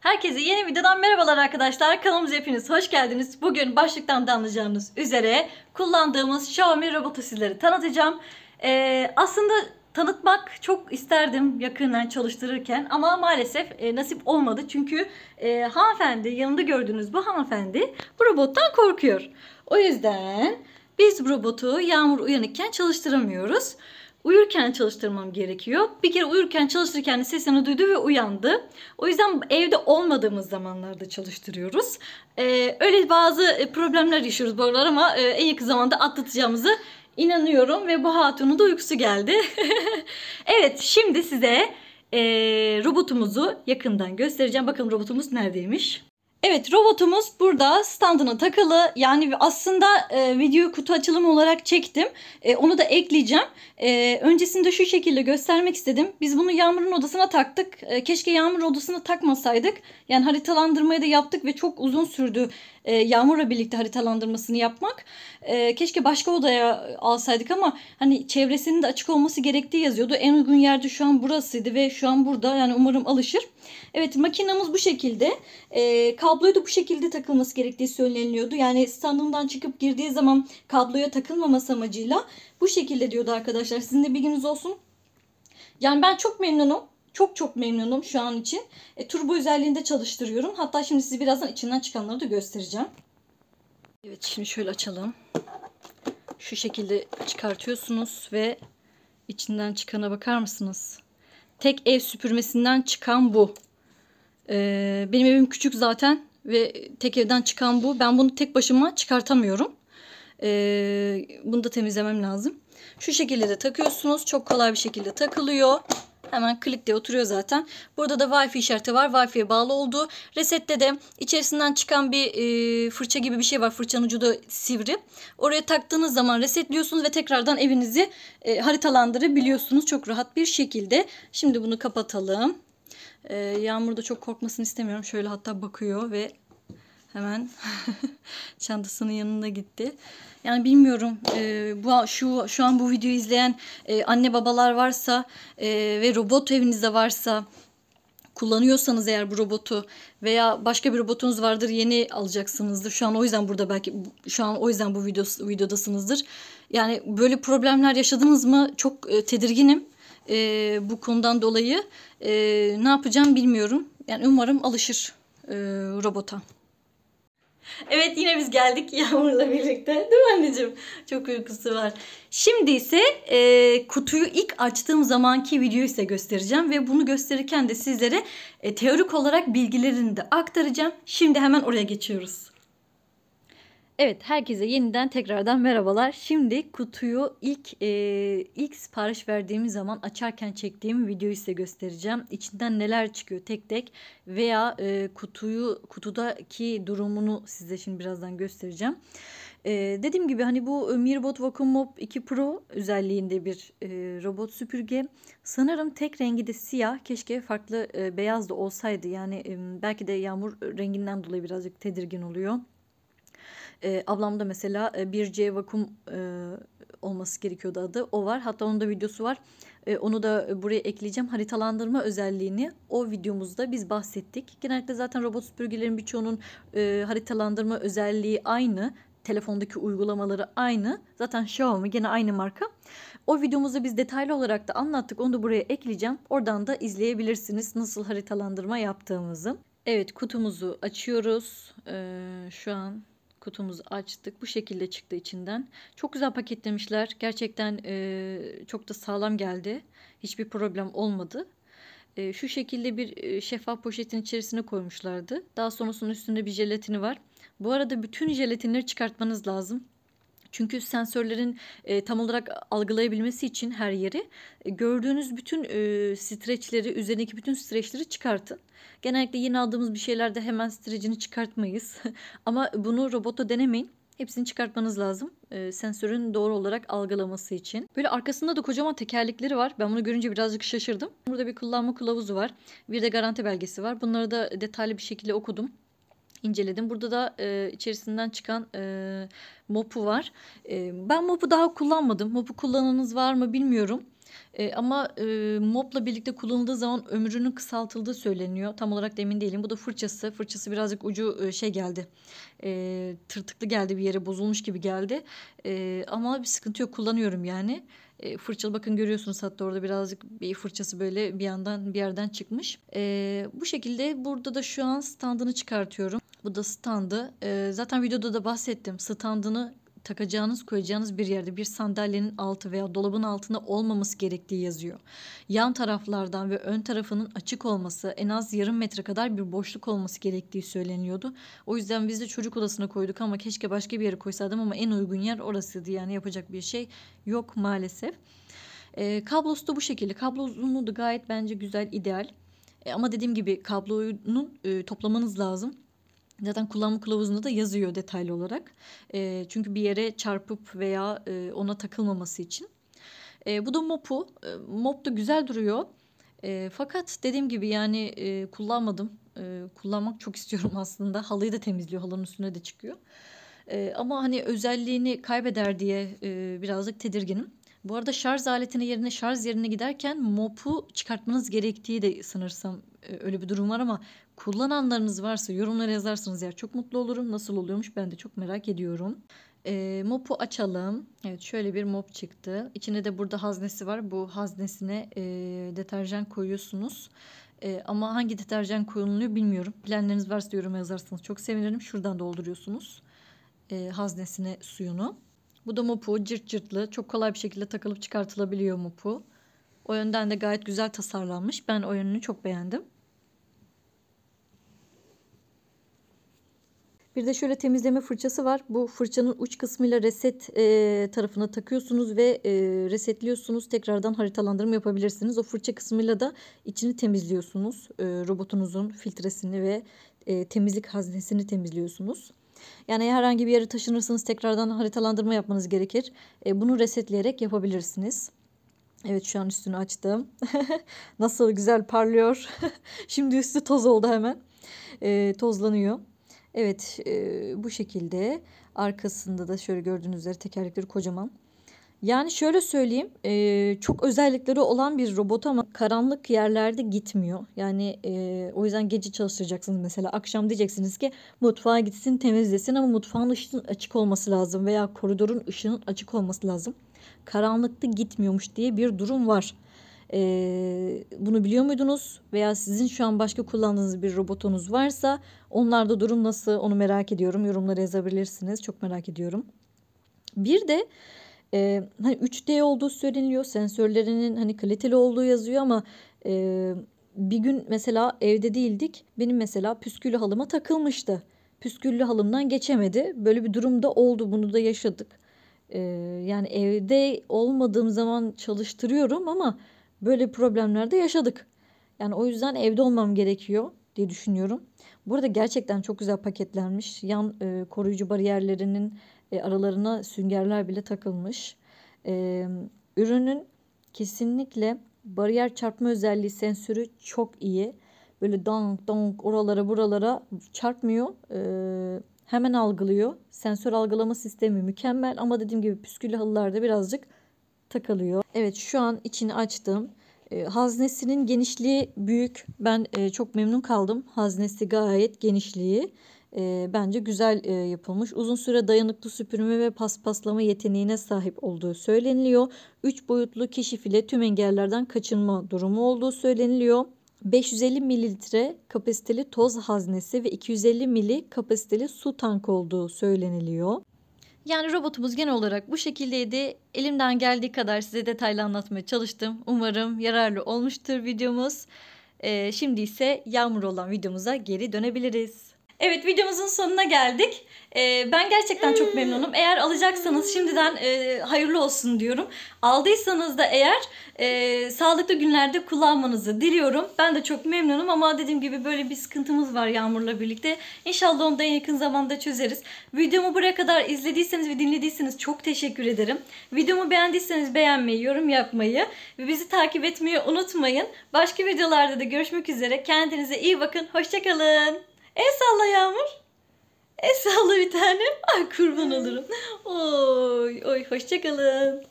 Herkese yeni videodan merhabalar arkadaşlar. Kanalımıza hepiniz hoş geldiniz. Bugün başlıktan da anlayacağınız üzere kullandığımız Xiaomi robotu sizlere tanıtacağım. Ee, aslında tanıtmak çok isterdim yakından çalıştırırken ama maalesef e, nasip olmadı. Çünkü e, hanımefendi, yanında gördüğünüz bu hanımefendi bu robottan korkuyor. O yüzden biz robotu yağmur uyanıkken çalıştıramıyoruz uyurken çalıştırmam gerekiyor. Bir kere uyurken çalıştırırken sesini duydu ve uyandı. O yüzden evde olmadığımız zamanlarda çalıştırıyoruz. Ee, öyle bazı e, problemler yaşıyoruz bu aralar ama e, en yakın zamanda atlatacağımızı inanıyorum ve bu hatunun da uykusu geldi. evet şimdi size e, robotumuzu yakından göstereceğim. Bakalım robotumuz neredeymiş? Evet robotumuz burada standına takılı. Yani aslında e, videoyu kutu açılımı olarak çektim. E, onu da ekleyeceğim. E, öncesinde şu şekilde göstermek istedim. Biz bunu Yağmur'un odasına taktık. E, keşke Yağmur odasına takmasaydık. Yani haritalandırmayı da yaptık ve çok uzun sürdü e, Yağmur'la birlikte haritalandırmasını yapmak. E, keşke başka odaya alsaydık ama hani çevresinin de açık olması gerektiği yazıyordu. En uygun yerde şu an burasıydı ve şu an burada. Yani umarım alışır. Evet makinamız bu şekilde. E, kabloyu da bu şekilde takılması gerektiği söyleniyordu. Yani standından çıkıp girdiği zaman kabloya takılmaması amacıyla bu şekilde diyordu arkadaşlar. Sizin de bilginiz olsun. Yani ben çok memnunum. Çok çok memnunum şu an için. E, turbo özelliğinde çalıştırıyorum. Hatta şimdi size birazdan içinden çıkanları da göstereceğim. Evet şimdi şöyle açalım. Şu şekilde çıkartıyorsunuz ve içinden çıkana bakar mısınız? Tek ev süpürmesinden çıkan bu. Ee, benim evim küçük zaten ve tek evden çıkan bu. Ben bunu tek başıma çıkartamıyorum. Ee, bunu da temizlemem lazım. Şu şekilde de takıyorsunuz. Çok kolay bir şekilde takılıyor. Hemen klik diye oturuyor zaten. Burada da Wi-Fi işareti var. Wi-Fi'ye bağlı olduğu. Resette de içerisinden çıkan bir e, fırça gibi bir şey var. Fırçanın ucu da sivri. Oraya taktığınız zaman resetliyorsunuz ve tekrardan evinizi e, haritalandırabiliyorsunuz. Çok rahat bir şekilde. Şimdi bunu kapatalım. E, Yağmur da çok korkmasını istemiyorum. Şöyle hatta bakıyor ve Hemen çantasının yanında gitti. Yani bilmiyorum e, bu şu şu an bu videoyu izleyen e, anne babalar varsa e, ve robot evinizde varsa kullanıyorsanız eğer bu robotu veya başka bir robotunuz vardır yeni alacaksınızdır. Şu an o yüzden burada belki şu an o yüzden bu video, videodasınızdır. Yani böyle problemler yaşadınız mı? Çok e, tedirginim e, bu konudan dolayı. E, ne yapacağım bilmiyorum. Yani umarım alışır e, robota. Evet yine biz geldik Yağmur'la birlikte. Değil mi anneciğim? Çok uykusu var. Şimdi ise e, kutuyu ilk açtığım zamanki videoyu size göstereceğim. Ve bunu gösterirken de sizlere e, teorik olarak bilgilerini de aktaracağım. Şimdi hemen oraya geçiyoruz. Evet herkese yeniden tekrardan merhabalar. Şimdi kutuyu ilk e, ilk sipariş verdiğimiz zaman açarken çektiğim videoyu size göstereceğim. İçinden neler çıkıyor tek tek veya e, kutuyu kutudaki durumunu size şimdi birazdan göstereceğim. E, dediğim gibi hani bu e, Mirbot Vacuum Mop 2 Pro özelliğinde bir e, robot süpürge. Sanırım tek rengi de siyah. Keşke farklı e, beyaz da olsaydı. Yani e, belki de yağmur renginden dolayı birazcık tedirgin oluyor. E, ee, ablamda mesela e, bir C vakum e, olması gerekiyordu adı. O var. Hatta onun da videosu var. E, onu da buraya ekleyeceğim. Haritalandırma özelliğini o videomuzda biz bahsettik. Genellikle zaten robot süpürgelerin birçoğunun e, haritalandırma özelliği aynı telefondaki uygulamaları aynı. Zaten Xiaomi gene aynı marka. O videomuzu biz detaylı olarak da anlattık. Onu da buraya ekleyeceğim. Oradan da izleyebilirsiniz nasıl haritalandırma yaptığımızı. Evet kutumuzu açıyoruz. Ee, şu an kutumuzu açtık. Bu şekilde çıktı içinden. Çok güzel paketlemişler. Gerçekten e, çok da sağlam geldi. Hiçbir problem olmadı. E, şu şekilde bir e, şeffaf poşetin içerisine koymuşlardı. Daha sonrasının üstünde bir jelatini var. Bu arada bütün jelatinleri çıkartmanız lazım. Çünkü sensörlerin e, tam olarak algılayabilmesi için her yeri e, gördüğünüz bütün e, streçleri, üzerindeki bütün streçleri çıkartın. Genellikle yeni aldığımız bir şeylerde hemen streçini çıkartmayız. Ama bunu robota denemeyin. Hepsini çıkartmanız lazım e, sensörün doğru olarak algılaması için. Böyle arkasında da kocaman tekerlekleri var. Ben bunu görünce birazcık şaşırdım. Burada bir kullanma kılavuzu var. Bir de garanti belgesi var. Bunları da detaylı bir şekilde okudum inceledim. Burada da e, içerisinden çıkan e, mopu var. E, ben mopu daha kullanmadım. Mopu kullananınız var mı bilmiyorum. E, ama e, mopla birlikte kullanıldığı zaman ömrünün kısaltıldığı söyleniyor. Tam olarak da emin değilim. Bu da fırçası. Fırçası birazcık ucu e, şey geldi. E, tırtıklı geldi bir yere bozulmuş gibi geldi. E, ama bir sıkıntı yok kullanıyorum yani e, fırçalı bakın görüyorsunuz hatta orada birazcık bir fırçası böyle bir yandan bir yerden çıkmış. E, bu şekilde burada da şu an standını çıkartıyorum. Bu da standı. E, zaten videoda da bahsettim. Standını takacağınız koyacağınız bir yerde bir sandalyenin altı veya dolabın altında olmaması gerektiği yazıyor. Yan taraflardan ve ön tarafının açık olması en az yarım metre kadar bir boşluk olması gerektiği söyleniyordu. O yüzden biz de çocuk odasına koyduk ama keşke başka bir yere koysaydım ama en uygun yer orasıydı yani yapacak bir şey yok maalesef. E, kablosu da bu şekilde. Kablo uzunluğu da gayet bence güzel, ideal. E, ama dediğim gibi kablonun e, toplamanız lazım. Zaten kullanma kılavuzunda da yazıyor detaylı olarak. E, çünkü bir yere çarpıp veya e, ona takılmaması için. E, bu da mopu. E, mop da güzel duruyor. E, fakat dediğim gibi yani e, kullanmadım. E, kullanmak çok istiyorum aslında. Halıyı da temizliyor. Halının üstüne de çıkıyor. E, ama hani özelliğini kaybeder diye e, birazcık tedirginim. Bu arada şarj aletine yerine şarj yerine giderken mopu çıkartmanız gerektiği de sanırsam e, öyle bir durum var ama kullananlarınız varsa yorumlara yazarsınız ya çok mutlu olurum. Nasıl oluyormuş ben de çok merak ediyorum. E, mopu açalım. Evet şöyle bir mop çıktı. İçinde de burada haznesi var. Bu haznesine e, deterjan koyuyorsunuz. E, ama hangi deterjan kullanılıyor bilmiyorum. Bilenleriniz varsa yoruma yazarsanız çok sevinirim. Şuradan dolduruyorsunuz e, haznesine suyunu. Bu da mupu cırt cırtlı. Çok kolay bir şekilde takılıp çıkartılabiliyor mupu. O yönden de gayet güzel tasarlanmış. Ben o yönünü çok beğendim. Bir de şöyle temizleme fırçası var. Bu fırçanın uç kısmıyla reset e, tarafına takıyorsunuz ve e, resetliyorsunuz. Tekrardan haritalandırma yapabilirsiniz. O fırça kısmıyla da içini temizliyorsunuz. E, robotunuzun filtresini ve e, temizlik haznesini temizliyorsunuz. Yani herhangi bir yere taşınırsanız tekrardan haritalandırma yapmanız gerekir. E, bunu resetleyerek yapabilirsiniz. Evet şu an üstünü açtım. Nasıl güzel parlıyor. Şimdi üstü toz oldu hemen. E, tozlanıyor. Evet e, bu şekilde arkasında da şöyle gördüğünüz üzere tekerlekleri kocaman. Yani şöyle söyleyeyim e, çok özellikleri olan bir robot ama karanlık yerlerde gitmiyor. Yani e, o yüzden gece çalıştıracaksınız mesela akşam diyeceksiniz ki mutfağa gitsin temizlesin ama mutfağın ışığının açık olması lazım veya koridorun ışığının açık olması lazım. Karanlıkta gitmiyormuş diye bir durum var. Ee, bunu biliyor muydunuz? Veya sizin şu an başka kullandığınız bir robotunuz varsa onlarda durum nasıl onu merak ediyorum. Yorumlara yazabilirsiniz. Çok merak ediyorum. Bir de e, hani 3D olduğu söyleniyor. Sensörlerinin hani kaliteli olduğu yazıyor ama e, bir gün mesela evde değildik. Benim mesela püsküllü halıma takılmıştı. Püsküllü halımdan geçemedi. Böyle bir durumda oldu. Bunu da yaşadık. E, yani evde olmadığım zaman çalıştırıyorum ama böyle problemlerde yaşadık. Yani o yüzden evde olmam gerekiyor diye düşünüyorum. burada gerçekten çok güzel paketlenmiş. Yan e, koruyucu bariyerlerinin e, aralarına süngerler bile takılmış. E, ürünün kesinlikle bariyer çarpma özelliği sensörü çok iyi. Böyle donk donk oralara buralara çarpmıyor. E, hemen algılıyor. Sensör algılama sistemi mükemmel ama dediğim gibi püsküllü halılarda birazcık takılıyor. Evet şu an içini açtım. E, haznesinin genişliği büyük. Ben e, çok memnun kaldım. Haznesi gayet genişliği e, bence güzel e, yapılmış. Uzun süre dayanıklı süpürme ve paspaslama yeteneğine sahip olduğu söyleniliyor. 3 boyutlu keşif ile tüm engellerden kaçınma durumu olduğu söyleniliyor. 550 mililitre kapasiteli toz haznesi ve 250 mili kapasiteli su tankı olduğu söyleniliyor. Yani robotumuz genel olarak bu şekildeydi. Elimden geldiği kadar size detaylı anlatmaya çalıştım. Umarım yararlı olmuştur videomuz. Ee, şimdi ise yağmur olan videomuza geri dönebiliriz. Evet videomuzun sonuna geldik. Ee, ben gerçekten çok memnunum. Eğer alacaksanız şimdiden e, hayırlı olsun diyorum. Aldıysanız da eğer e, sağlıklı günlerde kullanmanızı diliyorum. Ben de çok memnunum ama dediğim gibi böyle bir sıkıntımız var Yağmur'la birlikte. İnşallah onu da en yakın zamanda çözeriz. Videomu buraya kadar izlediyseniz ve dinlediyseniz çok teşekkür ederim. Videomu beğendiyseniz beğenmeyi, yorum yapmayı ve bizi takip etmeyi unutmayın. Başka videolarda da görüşmek üzere. Kendinize iyi bakın. Hoşçakalın. E salla Yağmur. e salla bir tanem. Ay kurban olurum. Oy oy hoşçakalın.